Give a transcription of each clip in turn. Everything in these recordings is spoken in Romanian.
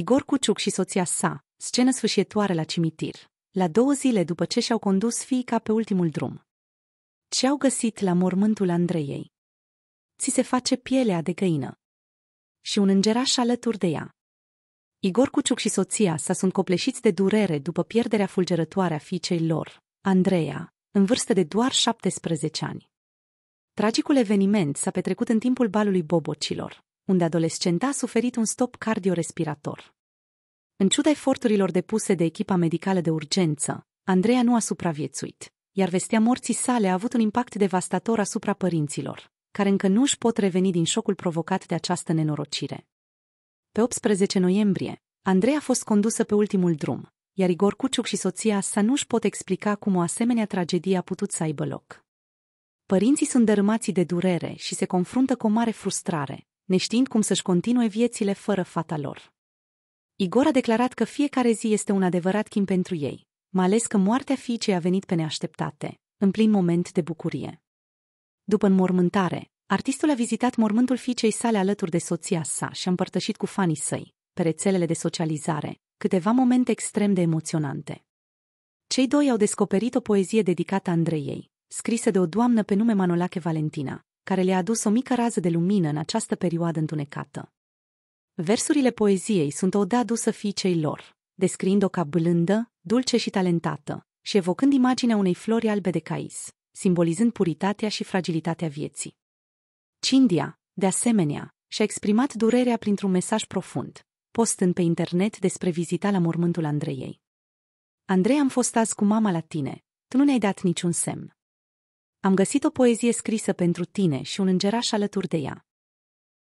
Igor Cuciuc și soția sa, scenă sfârșitoare la cimitir, la două zile după ce și-au condus fiica pe ultimul drum. Ce-au găsit la mormântul Andreiei? Ți se face pielea de găină. Și un îngeraș alături de ea. Igor Cuciuc și soția sa sunt copleșiți de durere după pierderea fulgerătoare a fiicei lor, Andreea, în vârstă de doar 17 ani. Tragicul eveniment s-a petrecut în timpul balului bobocilor, unde adolescenta a suferit un stop cardiorespirator. În ciuda eforturilor depuse de echipa medicală de urgență, Andreea nu a supraviețuit, iar vestea morții sale a avut un impact devastator asupra părinților, care încă nu își pot reveni din șocul provocat de această nenorocire. Pe 18 noiembrie, Andreea a fost condusă pe ultimul drum, iar Igor Cuciuc și soția sa nu își pot explica cum o asemenea tragedie a putut să aibă loc. Părinții sunt dărâmați de durere și se confruntă cu o mare frustrare, neștiind cum să-și continue viețile fără fata lor. Igor a declarat că fiecare zi este un adevărat chim pentru ei, mai ales că moartea fiicei a venit pe neașteptate, în plin moment de bucurie. După înmormântare, artistul a vizitat mormântul fiicei sale alături de soția sa și a împărtășit cu fanii săi, pe rețelele de socializare, câteva momente extrem de emoționante. Cei doi au descoperit o poezie dedicată Andrei, scrisă de o doamnă pe nume Manolache Valentina, care le-a adus o mică rază de lumină în această perioadă întunecată. Versurile poeziei sunt o adusă fiicei lor, descriind-o ca blândă, dulce și talentată, și evocând imaginea unei flori albe de cais, simbolizând puritatea și fragilitatea vieții. Cindia, de asemenea, și-a exprimat durerea printr-un mesaj profund, postând pe internet despre vizita la mormântul Andreiei. Andrei, am fost azi cu mama la tine, tu nu ne-ai dat niciun semn am găsit o poezie scrisă pentru tine și un îngeraș alături de ea.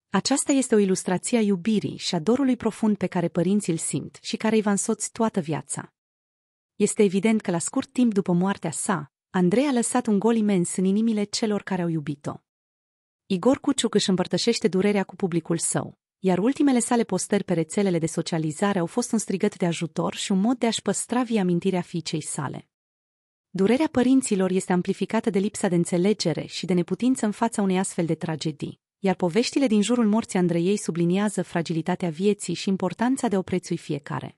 Aceasta este o ilustrație a iubirii și a dorului profund pe care părinții îl simt și care îi va însoți toată viața. Este evident că la scurt timp după moartea sa, Andrei a lăsat un gol imens în inimile celor care au iubit-o. Igor Cuciuc își împărtășește durerea cu publicul său, iar ultimele sale postări pe rețelele de socializare au fost un strigăt de ajutor și un mod de a-și păstra via amintirea fiicei sale. Durerea părinților este amplificată de lipsa de înțelegere și de neputință în fața unei astfel de tragedii, iar poveștile din jurul morții Andreiei subliniază fragilitatea vieții și importanța de a o prețui fiecare.